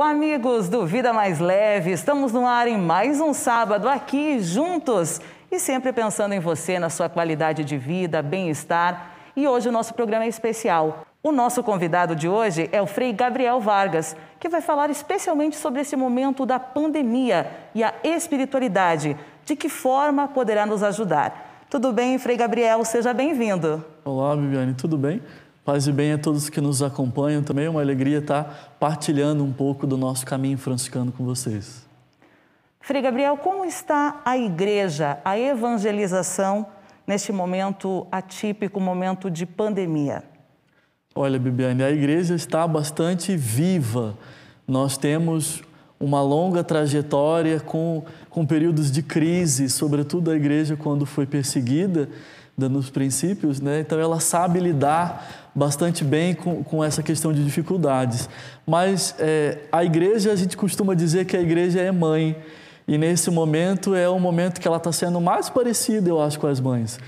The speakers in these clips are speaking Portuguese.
Olá, amigos do Vida Mais Leve. Estamos no ar em mais um sábado aqui juntos e sempre pensando em você, na sua qualidade de vida, bem-estar. E hoje o nosso programa é especial. O nosso convidado de hoje é o Frei Gabriel Vargas, que vai falar especialmente sobre esse momento da pandemia e a espiritualidade. De que forma poderá nos ajudar? Tudo bem, Frei Gabriel? Seja bem-vindo. Olá, Viviane, tudo bem? Paz e bem a todos que nos acompanham. Também é uma alegria estar partilhando um pouco do nosso caminho franciscano com vocês. Frei Gabriel, como está a igreja, a evangelização neste momento atípico, momento de pandemia? Olha, Bibiane, a igreja está bastante viva. Nós temos uma longa trajetória com, com períodos de crise, sobretudo a igreja quando foi perseguida nos princípios, né? então ela sabe lidar bastante bem com, com essa questão de dificuldades. Mas é, a igreja, a gente costuma dizer que a igreja é mãe, e nesse momento é o momento que ela está sendo mais parecida, eu acho, com as mães.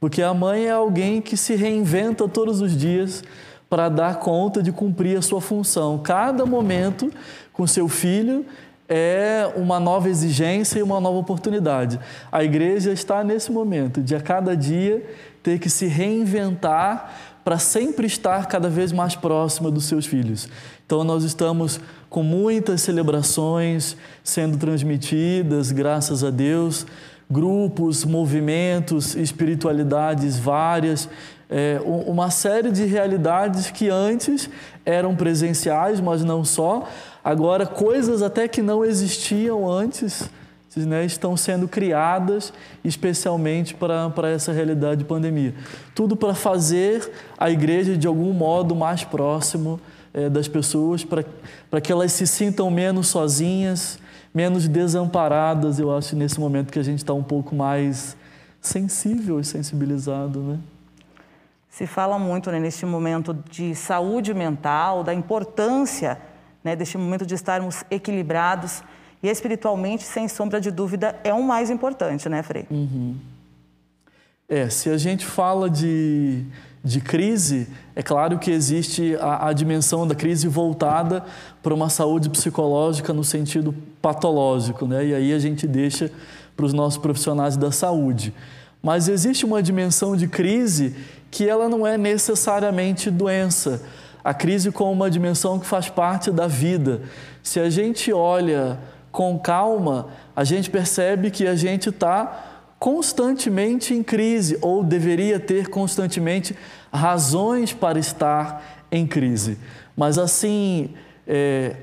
Porque a mãe é alguém que se reinventa todos os dias para dar conta de cumprir a sua função. Cada momento com seu filho, é uma nova exigência e uma nova oportunidade. A igreja está nesse momento de a cada dia ter que se reinventar para sempre estar cada vez mais próxima dos seus filhos. Então nós estamos com muitas celebrações sendo transmitidas, graças a Deus grupos, movimentos, espiritualidades várias, é, uma série de realidades que antes eram presenciais, mas não só. Agora, coisas até que não existiam antes né, estão sendo criadas especialmente para essa realidade de pandemia. Tudo para fazer a igreja de algum modo mais próximo é, das pessoas, para que elas se sintam menos sozinhas, menos desamparadas, eu acho, nesse momento que a gente está um pouco mais sensível e sensibilizado, né? Se fala muito né, neste momento de saúde mental, da importância né, deste momento de estarmos equilibrados e espiritualmente, sem sombra de dúvida, é o mais importante, né, Frei? Uhum. É, se a gente fala de, de crise, é claro que existe a, a dimensão da crise voltada para uma saúde psicológica no sentido patológico, né? e aí a gente deixa para os nossos profissionais da saúde. Mas existe uma dimensão de crise que ela não é necessariamente doença. A crise como uma dimensão que faz parte da vida. Se a gente olha com calma, a gente percebe que a gente está constantemente em crise ou deveria ter constantemente razões para estar em crise. Mas assim, é,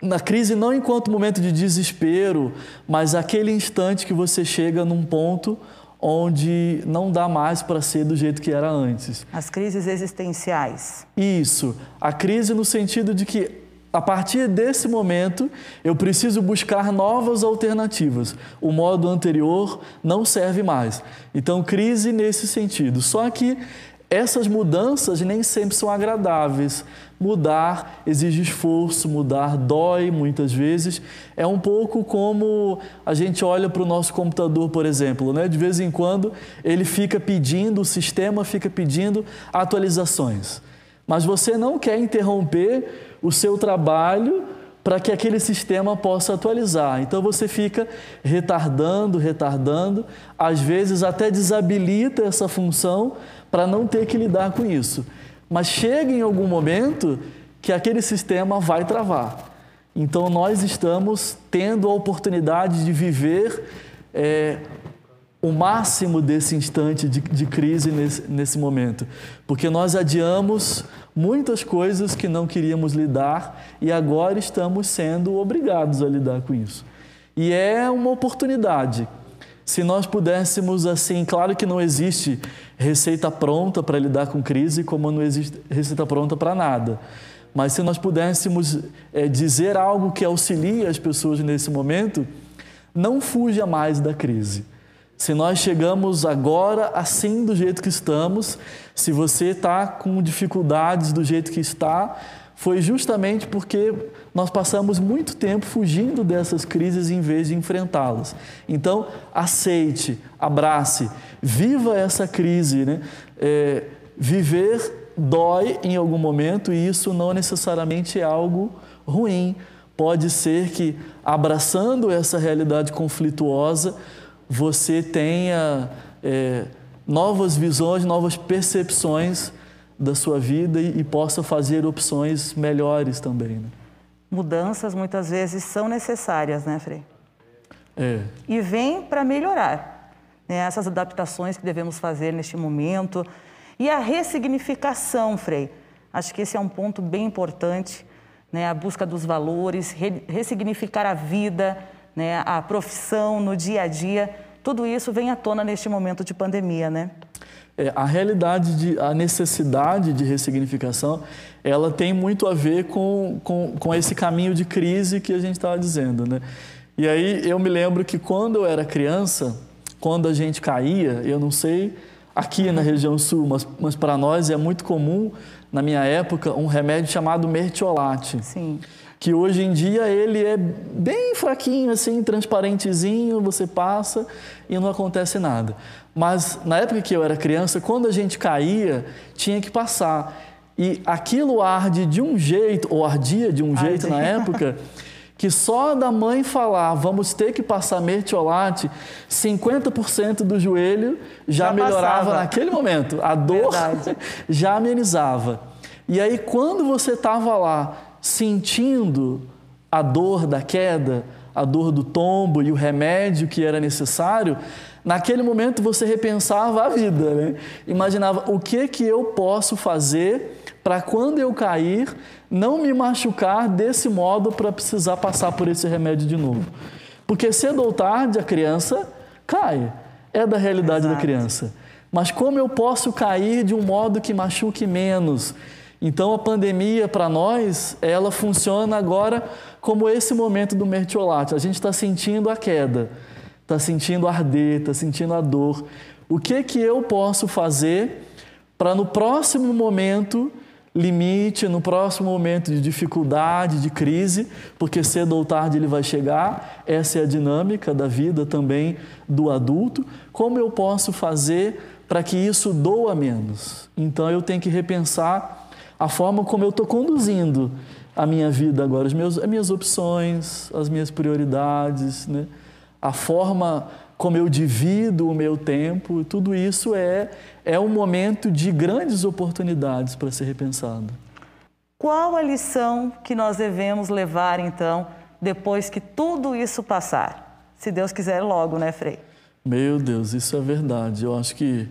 na crise não enquanto momento de desespero, mas aquele instante que você chega num ponto onde não dá mais para ser do jeito que era antes. As crises existenciais. Isso, a crise no sentido de que a partir desse momento, eu preciso buscar novas alternativas. O modo anterior não serve mais. Então, crise nesse sentido. Só que essas mudanças nem sempre são agradáveis. Mudar exige esforço, mudar dói muitas vezes. É um pouco como a gente olha para o nosso computador, por exemplo, né? De vez em quando ele fica pedindo, o sistema fica pedindo atualizações. Mas você não quer interromper o seu trabalho para que aquele sistema possa atualizar. Então você fica retardando, retardando, às vezes até desabilita essa função para não ter que lidar com isso. Mas chega em algum momento que aquele sistema vai travar. Então nós estamos tendo a oportunidade de viver é, o máximo desse instante de, de crise nesse, nesse, momento, porque nós adiamos muitas coisas que não queríamos lidar e agora estamos sendo obrigados a lidar com isso. E é uma oportunidade. Se nós pudéssemos, assim, claro que não existe receita pronta para lidar com crise, como não existe receita pronta para nada. Mas se nós pudéssemos é, dizer algo que auxilie as pessoas nesse momento, não fuja mais da crise se nós chegamos agora assim do jeito que estamos, se você está com dificuldades do jeito que está, foi justamente porque nós passamos muito tempo fugindo dessas crises em vez de enfrentá-las. Então, aceite, abrace, viva essa crise. Né? É, viver dói em algum momento e isso não necessariamente é algo ruim. Pode ser que, abraçando essa realidade conflituosa, você tenha é, novas visões, novas percepções da sua vida e, e possa fazer opções melhores também. Né? Mudanças muitas vezes são necessárias, né, Frei? É. E vem para melhorar né, essas adaptações que devemos fazer neste momento. E a ressignificação, Frei. Acho que esse é um ponto bem importante, né? A busca dos valores, re ressignificar a vida, né, a profissão no dia a dia, tudo isso vem à tona neste momento de pandemia, né? É, a realidade, de, a necessidade de ressignificação, ela tem muito a ver com, com, com esse caminho de crise que a gente estava tá dizendo, né? E aí eu me lembro que quando eu era criança, quando a gente caía, eu não sei aqui na região sul, mas, mas para nós é muito comum, na minha época, um remédio chamado mertiolate. Sim que hoje em dia ele é bem fraquinho, assim, transparentezinho, você passa e não acontece nada. Mas na época que eu era criança, quando a gente caía, tinha que passar. E aquilo arde de um jeito, ou ardia de um jeito na época, que só da mãe falar, vamos ter que passar mertiolate, 50% do joelho já, já melhorava passava. naquele momento. A dor já amenizava. E aí, quando você estava lá sentindo a dor da queda, a dor do tombo e o remédio que era necessário, naquele momento você repensava a vida, né? Imaginava o que que eu posso fazer para quando eu cair não me machucar desse modo para precisar passar por esse remédio de novo. Porque cedo ou tarde a criança cai, é da realidade Exato. da criança. Mas como eu posso cair de um modo que machuque menos? Então a pandemia para nós, ela funciona agora como esse momento do mertiolate. A gente está sentindo a queda, está sentindo arder, está sentindo a dor. O que que eu posso fazer para no próximo momento limite, no próximo momento de dificuldade, de crise, porque cedo ou tarde ele vai chegar. Essa é a dinâmica da vida também do adulto. Como eu posso fazer para que isso doa menos? Então eu tenho que repensar a forma como eu estou conduzindo a minha vida agora, as minhas, as minhas opções, as minhas prioridades, né? a forma como eu divido o meu tempo, tudo isso é, é um momento de grandes oportunidades para ser repensado. Qual a lição que nós devemos levar, então, depois que tudo isso passar? Se Deus quiser, logo, né, Frei? Meu Deus, isso é verdade. Eu acho que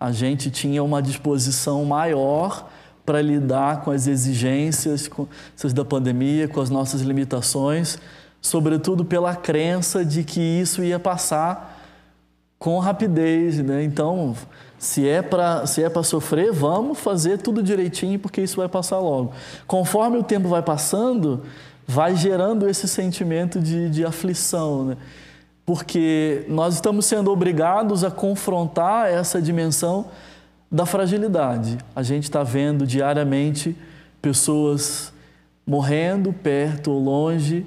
a gente tinha uma disposição maior para lidar com as exigências com, da pandemia, com as nossas limitações, sobretudo pela crença de que isso ia passar com rapidez, né? Então, se é para se é para sofrer, vamos fazer tudo direitinho porque isso vai passar logo. Conforme o tempo vai passando, vai gerando esse sentimento de, de aflição, né? Porque nós estamos sendo obrigados a confrontar essa dimensão da fragilidade. A gente está vendo diariamente pessoas morrendo perto ou longe,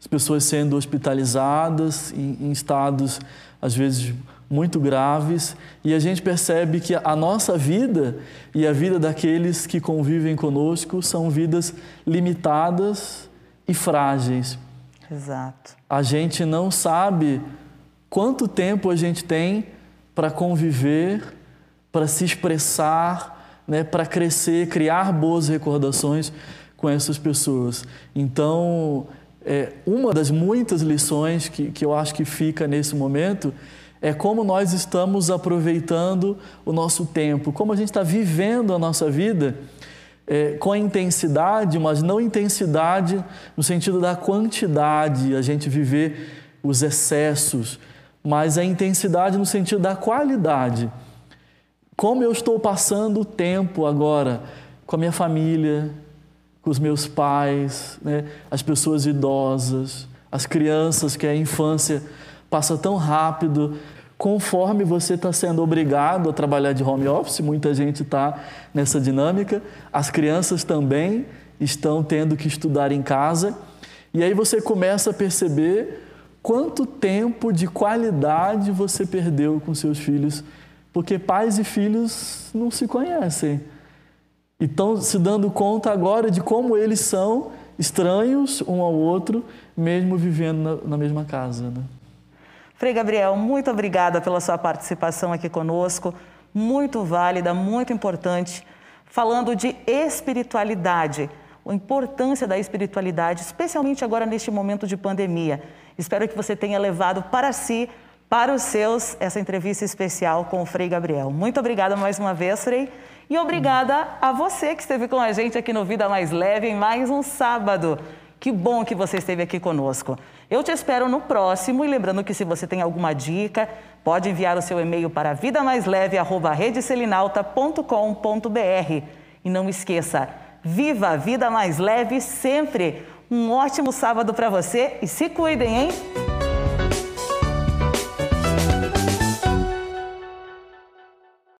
as pessoas sendo hospitalizadas em, em estados às vezes muito graves, e a gente percebe que a nossa vida e a vida daqueles que convivem conosco são vidas limitadas e frágeis. Exato. A gente não sabe quanto tempo a gente tem para conviver para se expressar, né, para crescer, criar boas recordações com essas pessoas. Então, é, uma das muitas lições que, que eu acho que fica nesse momento é como nós estamos aproveitando o nosso tempo, como a gente está vivendo a nossa vida é, com intensidade, mas não intensidade no sentido da quantidade, a gente viver os excessos, mas a intensidade no sentido da qualidade. Como eu estou passando o tempo agora com a minha família, com os meus pais, né? as pessoas idosas, as crianças, que a infância passa tão rápido. Conforme você está sendo obrigado a trabalhar de home office, muita gente está nessa dinâmica, as crianças também estão tendo que estudar em casa. E aí você começa a perceber quanto tempo de qualidade você perdeu com seus filhos porque pais e filhos não se conhecem. E estão se dando conta agora de como eles são estranhos um ao outro, mesmo vivendo na, na mesma casa. Né? Frei Gabriel, muito obrigada pela sua participação aqui conosco, muito válida, muito importante, falando de espiritualidade, a importância da espiritualidade, especialmente agora neste momento de pandemia. Espero que você tenha levado para si para os seus essa entrevista especial com o Frei Gabriel. Muito obrigada mais uma vez, Frei. E obrigada a você que esteve com a gente aqui no Vida Mais Leve em mais um sábado. Que bom que você esteve aqui conosco. Eu te espero no próximo e lembrando que se você tem alguma dica, pode enviar o seu e-mail para vidamaisleve@redecelinalta.com.br. E não esqueça, viva a vida mais leve sempre. Um ótimo sábado para você e se cuidem, hein?